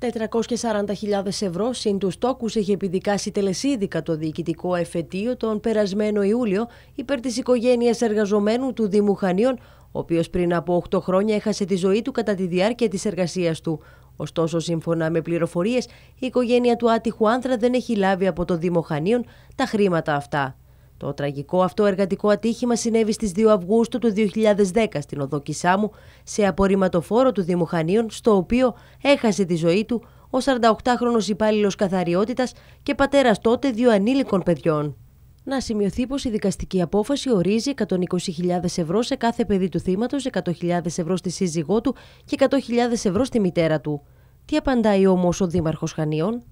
440.000 ευρώ συν τους τόκους έχει επιδικάσει τελεσίδικα το διοικητικό εφετείο τον περασμένο Ιούλιο υπέρ της οικογένειας εργαζομένου του Δήμου Χανίων, ο οποίος πριν από 8 χρόνια έχασε τη ζωή του κατά τη διάρκεια της εργασίας του. Ωστόσο, σύμφωνα με πληροφορίες, η οικογένεια του άτυχου άνθρα δεν έχει λάβει από το Δήμο Χανίων τα χρήματα αυτά. Το τραγικό αυτό εργατικό ατύχημα συνέβη στις 2 Αυγούστου του 2010 στην οδό Κισάμου σε απορριμματοφόρο του Δήμου Χανίων, στο οποίο έχασε τη ζωή του ο 48χρονος υπάλληλος καθαριότητας και πατέρας τότε δύο ανήλικων παιδιών. Να σημειωθεί πως η δικαστική απόφαση ορίζει 120.000 ευρώ σε κάθε παιδί του θύματος, 100.000 ευρώ στη σύζυγό του και 100.000 ευρώ στη μητέρα του. Τι απαντάει όμως ο Δήμαρχος Χανίων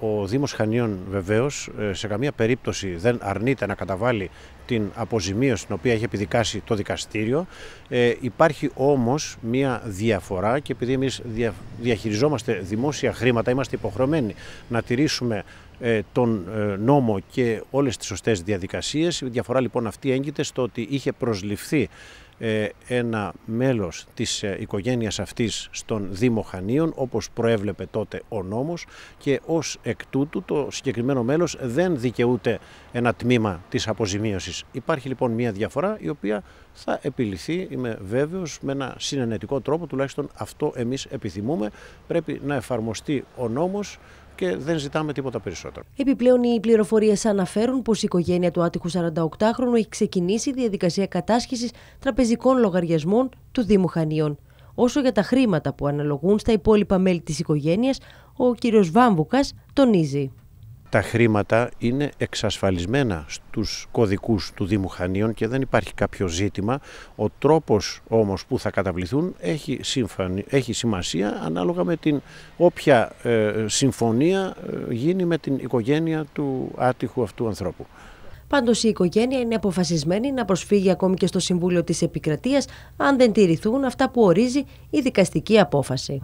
ο Δήμος Χανίων βεβαίως ε, σε καμία περίπτωση δεν αρνείται να καταβάλει την αποζημίωση την οποία έχει επιδικάσει το δικαστήριο. Ε, υπάρχει όμως μία διαφορά και επειδή εμείς διαχειριζόμαστε δημόσια χρήματα, είμαστε υποχρεωμένοι να τηρήσουμε ε, τον ε, νόμο και όλες τις σωστές διαδικασίες. Η διαφορά λοιπόν αυτή έγκυται στο ότι είχε προσληφθεί ε, ένα μέλος της οικογένειας αυτής στον Δήμο Χανίων όπως προέβλεπε τότε ο νόμος και ως εκ τούτου το συγκεκριμένο μέλος δεν δικαιούται ένα τμήμα της αποζημίωσης. Υπάρχει λοιπόν μια διαφορά η οποία θα επιληθεί, είμαι βέβαιος, με ένα συνενετικό τρόπο, τουλάχιστον αυτό εμείς επιθυμούμε. Πρέπει να εφαρμοστεί ο νόμος και δεν ζητάμε τίποτα περισσότερο. Επιπλέον, οι πληροφορίες αναφέρουν πως η οικογένεια του άτυχου 48χρονου έχει ξεκινήσει διαδικασία κατάσχεσης τραπεζικών λογαριασμών του Δήμου Χανίων. Όσο για τα χρήματα που αναλογούν στα υπόλοιπα μέλη της οικογένειας, ο κύριος Βάμβουκας τονίζει τα χρήματα είναι εξασφαλισμένα στους κωδικούς του Δήμου Χανίων και δεν υπάρχει κάποιο ζήτημα. Ο τρόπος όμως που θα καταβληθούν έχει, έχει σημασία ανάλογα με την όποια ε, συμφωνία ε, γίνει με την οικογένεια του άτυχου αυτού ανθρώπου. Πάντως, η οικογένεια είναι αποφασισμένη να προσφύγει ακόμη και στο Συμβούλιο της Επικρατείας αν δεν τηρηθούν αυτά που ορίζει η δικαστική απόφαση.